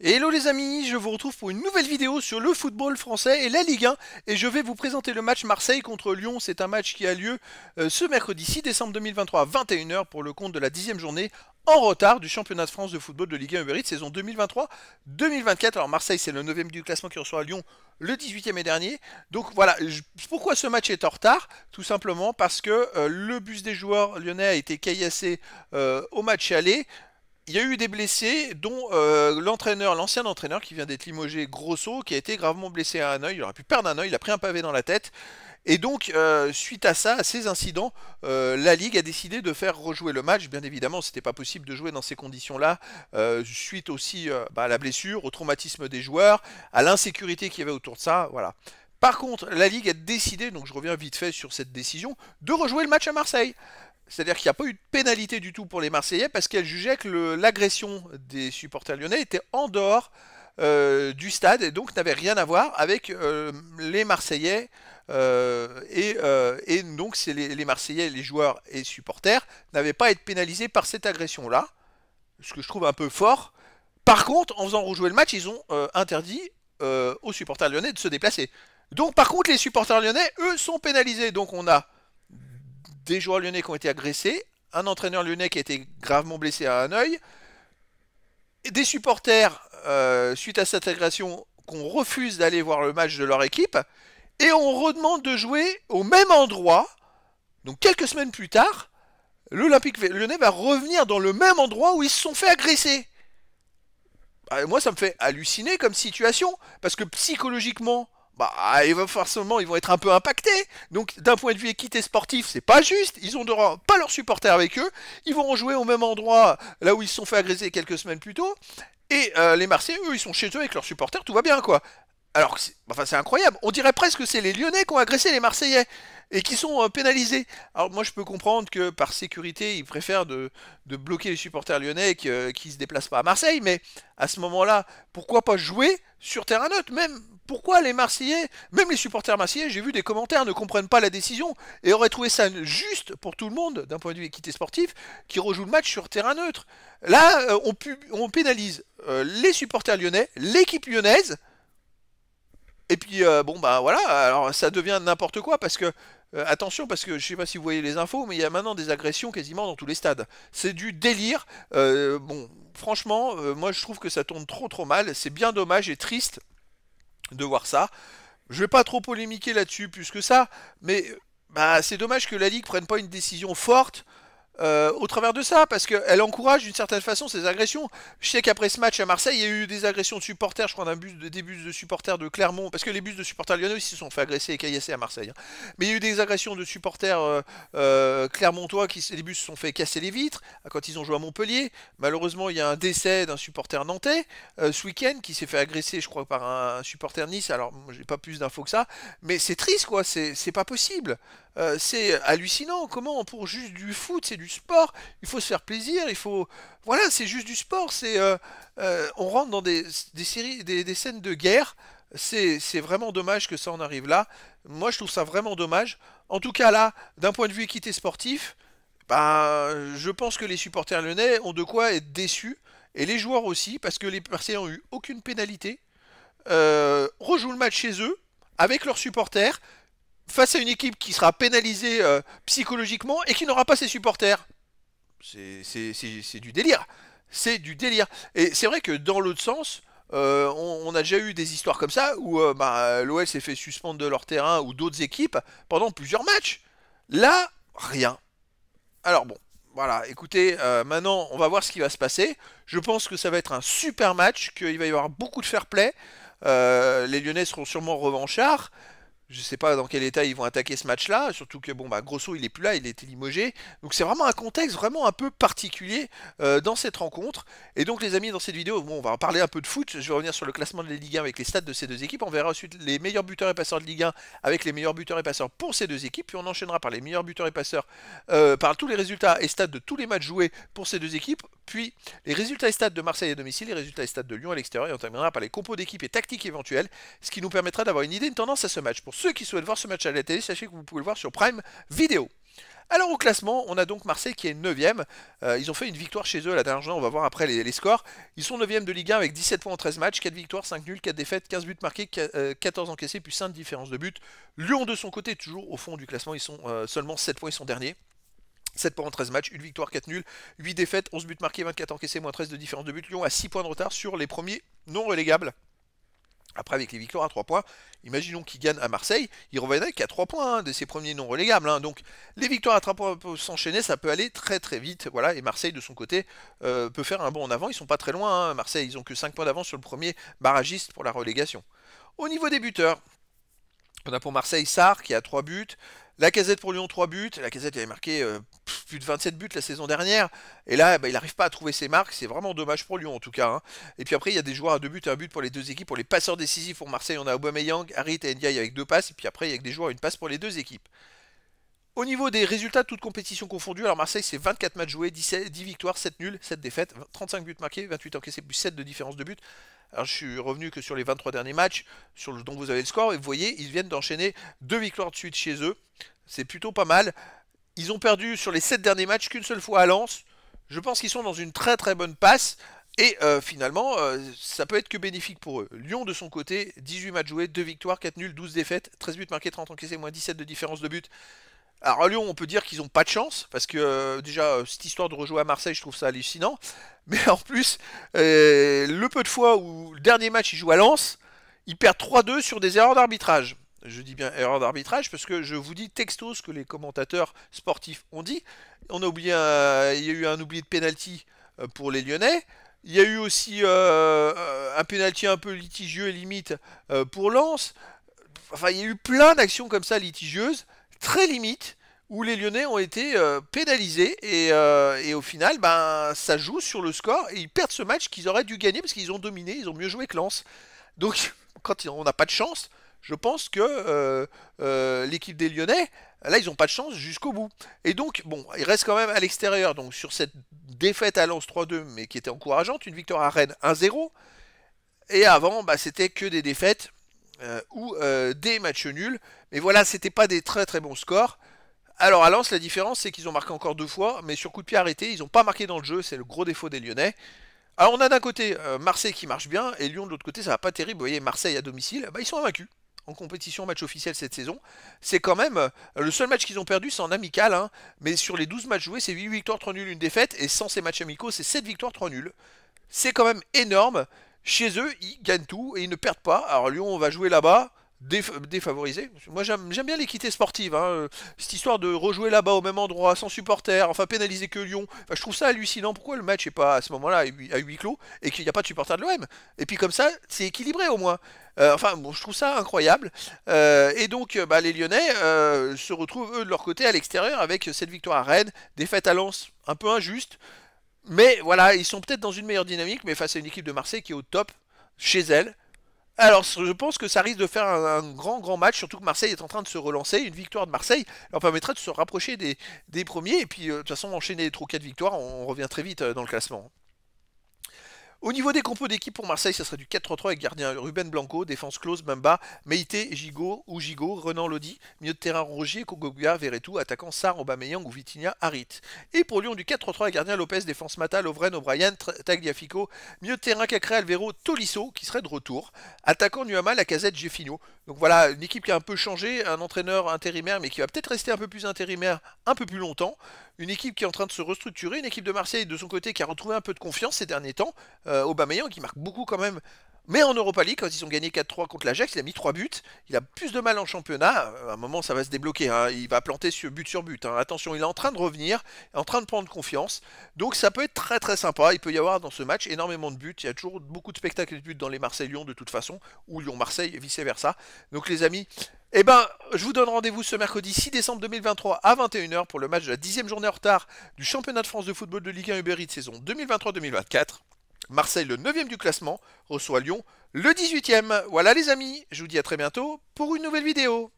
Hello les amis, je vous retrouve pour une nouvelle vidéo sur le football français et la Ligue 1 et je vais vous présenter le match Marseille contre Lyon. C'est un match qui a lieu euh, ce mercredi 6 décembre 2023 à 21h pour le compte de la dixième journée en retard du championnat de France de football de Ligue 1 Uber Eats saison 2023-2024. Alors Marseille, c'est le 9e du classement qui reçoit Lyon le 18e et dernier. Donc voilà, pourquoi ce match est en retard Tout simplement parce que euh, le bus des joueurs lyonnais a été caillassé euh, au match aller il y a eu des blessés, dont euh, l'entraîneur, l'ancien entraîneur qui vient d'être limogé, Grosso, qui a été gravement blessé à un oeil. Il aurait pu perdre un oeil, il a pris un pavé dans la tête. Et donc, euh, suite à ça, à ces incidents, euh, la Ligue a décidé de faire rejouer le match. Bien évidemment, ce n'était pas possible de jouer dans ces conditions-là, suite aussi bah, à la blessure, au traumatisme des joueurs, à l'insécurité qu'il y avait autour de ça. Voilà. Par contre, la Ligue a décidé, donc je reviens vite fait sur cette décision, de rejouer le match à Marseille. C'est-à-dire qu'il n'y a pas eu de pénalité du tout pour les Marseillais parce qu'elle jugeait que l'agression des supporters lyonnais était en dehors euh, du stade et donc n'avait rien à voir avec euh, les Marseillais. Euh, et, donc les, Marseillais, les joueurs et supporters n'avaient pas à être pénalisés par cette agression-là, ce que je trouve un peu fort. Par contre, en faisant rejouer le match, ils ont interdit aux supporters lyonnais de se déplacer. Donc par contre, les supporters lyonnais, eux, sont pénalisés. Donc on a des joueurs lyonnais qui ont été agressés, un entraîneur lyonnais qui a été gravement blessé à un œil, des supporters, euh, suite à cette agression, qu'on refuse d'aller voir le match de leur équipe, et on redemande de jouer au même endroit, donc quelques semaines plus tard, l'Olympique lyonnais va revenir dans le même endroit où ils se sont fait agresser. Bah, moi, ça me fait halluciner comme situation, parce que psychologiquement, bah, ils ah, ben, forcément, ils vont être un peu impactés. Donc, d'un point de vue équité sportif, c'est pas juste. Ils ont pas leurs supporters avec eux. Ils vont jouer au même endroit, là où ils se sont fait agresser quelques semaines plus tôt. Et euh, les Marseillais, eux, ils sont chez eux avec leurs supporters, tout va bien, quoi. Alors, enfin, c'est incroyable. On dirait presque que c'est les Lyonnais qui ont agressé les Marseillais et qui sont euh, pénalisés. Alors, moi, je peux comprendre que par sécurité, ils préfèrent de, bloquer les supporters lyonnais euh, qui, ne se déplacent pas à Marseille, mais à ce moment-là, pourquoi pas jouer sur terrain neutre, même pourquoi les Marseillais, même les supporters marseillais, j'ai vu des commentaires, ne comprennent pas la décision et auraient trouvé ça juste pour tout le monde, d'un point de vue équité sportive, qui rejoue le match sur terrain neutre. Là, euh, on, pénalise euh, les supporters lyonnais, l'équipe lyonnaise, et puis euh, bon bah voilà, alors ça devient n'importe quoi parce que attention parce que je sais pas si vous voyez les infos, mais il y a maintenant des agressions quasiment dans tous les stades. C'est du délire. bon, franchement, moi je trouve que ça tourne trop trop mal. C'est bien dommage et triste de voir ça. Je vais pas trop polémiquer là-dessus plus que ça, mais bah, c'est dommage que la Ligue prenne pas une décision forte euh, au travers de ça, parce qu'elle encourage d'une certaine façon ces agressions. Je sais qu'après ce match à Marseille, il y a eu des agressions de supporters, je crois d'un bus, de, des bus de supporters de Clermont, parce que les bus de supporters lyonnais aussi se sont fait agresser et caillasser à Marseille. Hein. Mais il y a eu des agressions de supporters euh, euh, clermontois, qui, les bus se sont fait casser les vitres quand ils ont joué à Montpellier. Malheureusement, il y a un décès d'un supporter nantais ce week-end qui s'est fait agresser, je crois, par un, supporter Nice. Alors, j'ai pas plus d'infos que ça, mais c'est triste, quoi, c'est pas possible. c'est hallucinant, comment pour juste du foot, c'est du sport, il faut se faire plaisir, il faut... Voilà, c'est juste du sport, c'est... Euh, euh, on rentre dans des, séries, des, scènes de guerre, c'est vraiment dommage que ça en arrive là. Moi, je trouve ça vraiment dommage. En tout cas, là, d'un point de vue équité sportif, ben, je pense que les supporters lyonnais ont de quoi être déçus, et les joueurs aussi, parce que les Marseillais n'ont eu aucune pénalité, euh, rejouent le match chez eux, avec leurs supporters, face à une équipe qui sera pénalisée euh, psychologiquement et qui n'aura pas ses supporters. C'est du délire. C'est du délire. Et c'est vrai que dans l'autre sens, euh, on, a déjà eu des histoires comme ça où euh, bah, l'OL s'est fait suspendre de leur terrain ou d'autres équipes pendant plusieurs matchs. Là, rien. Alors bon, voilà, écoutez, maintenant on va voir ce qui va se passer. Je pense que ça va être un super match, qu'il va y avoir beaucoup de fair play. les Lyonnais seront sûrement revanchards je sais pas dans quel état ils vont attaquer ce match-là, surtout que bon bah Grosso il est plus là, il est limogé. Donc c'est vraiment un contexte vraiment un peu particulier euh, dans cette rencontre. Et donc les amis dans cette vidéo, on va en parler un peu de foot, je vais revenir sur le classement de la Ligue 1 avec les stats de ces deux équipes, on verra ensuite les meilleurs buteurs et passeurs de Ligue 1 avec les meilleurs buteurs et passeurs pour ces deux équipes, puis on enchaînera par les meilleurs buteurs et passeurs euh, par tous les résultats et stats de tous les matchs joués pour ces deux équipes, puis les résultats et stats de Marseille à domicile, les résultats et stats de Lyon à l'extérieur, et on terminera par les compos d'équipe et tactiques éventuelles, ce qui nous permettra d'avoir une idée, une tendance à ce match. Pour ceux qui souhaitent voir ce match à la télé, sachez que vous pouvez le voir sur Prime Vidéo. Alors au classement, on a donc Marseille qui est 9ème. Euh, ils ont fait une victoire chez eux la dernière journée, on va voir après les, scores. Ils sont 9ème de Ligue 1 avec 17 points en 13 matchs, 4 victoires, 5 nuls, 4 défaites, 15 buts marqués, 14 euh, encaissés, puis 5 différences de buts. Lyon de son côté toujours au fond du classement, ils sont euh, seulement 7 points, ils sont derniers. 7 points en 13 matchs, une victoire, 4 nuls, 8 défaites, 11 buts marqués, 24 encaissés, moins 13 de différence de but. Lyon a 6 points de retard sur les premiers non relégables. Après, avec les victoires à 3 points, imaginons qu'il gagne à Marseille, il reviendrait a 3 points hein, de ses premiers non relégables. Hein. Donc, les victoires à 3 points peuvent s'enchaîner, ça peut aller très très vite. Voilà, et Marseille, de son côté, euh, peut faire un bond en avant. Ils sont pas très loin, hein, Marseille, ils ont que 5 points d'avance sur le premier barragiste pour la relégation. Au niveau des buteurs, on a pour Marseille Sarr qui a 3 buts, la casette pour Lyon, 3 buts. La casette avait marqué euh, plus de 27 buts la saison dernière. Et là, bah, il n'arrive pas à trouver ses marques. C'est vraiment dommage pour Lyon, en tout cas. Hein. Et puis après, il y a des joueurs à 2 buts et 1 but pour les deux équipes. Pour les passeurs décisifs pour Marseille, on a Aubameyang, Harit et Ndiaye avec deux passes. Et puis après, il y a des joueurs à une passe pour les deux équipes. Au niveau des résultats, toutes compétitions confondues, alors Marseille c'est 24 matchs joués, 10, 10, victoires, 7 nuls, 7 défaites, 35 buts marqués, 28 encaissés, plus 7 de différence de buts je suis revenu que sur les 23 derniers matchs sur le, dont vous avez le score. Et vous voyez, ils viennent d'enchaîner deux victoires de suite chez eux. C'est plutôt pas mal. Ils ont perdu sur les 7 derniers matchs qu'une seule fois à Lens. Je pense qu'ils sont dans une très très bonne passe. Et euh, finalement, euh, ça peut être que bénéfique pour eux. Lyon, de son côté, 18 matchs joués, 2 victoires, 4 nuls, 12 défaites, 13 buts marqués, 30 encaissés, moins 17 de différence de buts. Alors à Lyon, on peut dire qu'ils n'ont pas de chance, parce que euh, déjà, euh, cette histoire de rejouer à Marseille, je trouve ça hallucinant. Mais en plus, euh, le peu de fois où le dernier match, ils jouent à Lens, ils perdent 3-2 sur des erreurs d'arbitrage. Je dis bien erreurs d'arbitrage parce que je vous dis texto ce que les commentateurs sportifs ont dit. On a oublié il y a eu un oubli de penalty pour les Lyonnais. Il y a eu aussi un penalty un peu litigieux et limite pour Lens. Enfin, il y a eu plein d'actions comme ça litigieuses très limite où les Lyonnais ont été euh, pénalisés euh, et, au final, ben, ça joue sur le score et ils perdent ce match qu'ils auraient dû gagner parce qu'ils ont dominé, ils ont mieux joué que Lens. Donc, quand on n'a pas de chance, je pense que euh, l'équipe des Lyonnais, là, ils n'ont pas de chance jusqu'au bout. Et donc, bon, ils restent quand même à l'extérieur. Donc, sur cette défaite à Lens 3-2, mais qui était encourageante, une victoire à Rennes 1-0. Et avant, bah, c'était que des défaites euh, ou euh, des matchs nuls. Mais voilà, c'était pas des très très bons scores. Alors à Lens, la différence, c'est qu'ils ont marqué encore deux fois, mais sur coup de pied arrêté, ils n'ont pas marqué dans le jeu, c'est le gros défaut des Lyonnais. Alors on a d'un côté euh, Marseille qui marche bien, et Lyon de l'autre côté, ça va pas terrible. Vous voyez, Marseille à domicile, bah, ils sont vaincus en compétition, match officiel cette saison. C'est quand même le seul match qu'ils ont perdu, c'est en amical. Hein. mais sur les 12 matchs joués, c'est 8 victoires, 3 nuls, une défaite. Et sans ces matchs amicaux, c'est 7 victoires, 3 nuls. C'est quand même énorme. Chez eux, ils gagnent tout et ils ne perdent pas. Alors Lyon, on va jouer là-bas, défavorisé. Moi, j'aime bien l'équité sportive. Hein. Cette histoire de rejouer là-bas au même endroit, sans supporters, enfin pénaliser que Lyon. je trouve ça hallucinant. Pourquoi le match n'est pas à ce moment-là à huis clos et qu'il n'y a pas de supporters de l'OM Et puis comme ça, c'est équilibré au moins. Euh, enfin, bon, je trouve ça incroyable. Euh, et donc, euh, bah, les Lyonnais se retrouvent, eux, de leur côté, à l'extérieur, avec cette victoire à Rennes, défaite à Lens, un peu injuste. Mais voilà, ils sont peut-être dans une meilleure dynamique, mais face à une équipe de Marseille qui est au top, chez elle. Alors, je pense que ça risque de faire un, grand, grand match, surtout que Marseille est en train de se relancer. Une victoire de Marseille leur permettra de se rapprocher des, des premiers. Et puis, euh, de toute façon, enchaîner les 3 quatre victoires, on, revient très vite euh, dans le classement. Au niveau des compos d'équipe pour Marseille, ça serait du 4-3-3 avec gardien Ruben Blanco, défense close, Mamba, Meite, Gigot ou Gigot, Renan Lodi, milieu de terrain Rogier, Kogoguya, Verretou, attaquant Sar, Aubameyang ou Vitinha, Harit. Et pour Lyon, du 4-3-3 avec gardien Lopez, défense Mata, Lovren, O'Brien, Tagliafico, milieu de terrain Cacré, Alvero, Tolisso qui serait de retour, attaquant Nuama, Lacazette, Jeffino. Donc voilà, une équipe qui a un peu changé, un entraîneur intérimaire mais qui va peut-être rester un peu plus intérimaire un peu plus longtemps, une équipe qui est en train de se restructurer, une équipe de Marseille de son côté qui a retrouvé un peu de confiance ces derniers temps. Euh, Aubameyang qui marque beaucoup quand même. Mais en Europa League, quand ils ont gagné 4-3 contre l'Ajax, il a mis 3 buts. Il a plus de mal en championnat. Euh, à un moment, ça va se débloquer. Hein. Il va planter sur but sur but. Hein. Attention, il est en train de revenir, en train de prendre confiance. Donc ça peut être très très sympa. Il peut y avoir dans ce match énormément de buts. Il y a toujours beaucoup de spectacles de buts dans les Marseille-Lyon de toute façon, ou Lyon-Marseille et vice-versa. Donc les amis, eh ben, je vous donne rendez-vous ce mercredi 6 décembre 2023 à 21h pour le match de la dixième journée en retard du championnat de France de football de Ligue 1 Uber de saison 2023-2024. Marseille, le 9e du classement, reçoit Lyon, le 18e. Voilà les amis, je vous dis à très bientôt pour une nouvelle vidéo.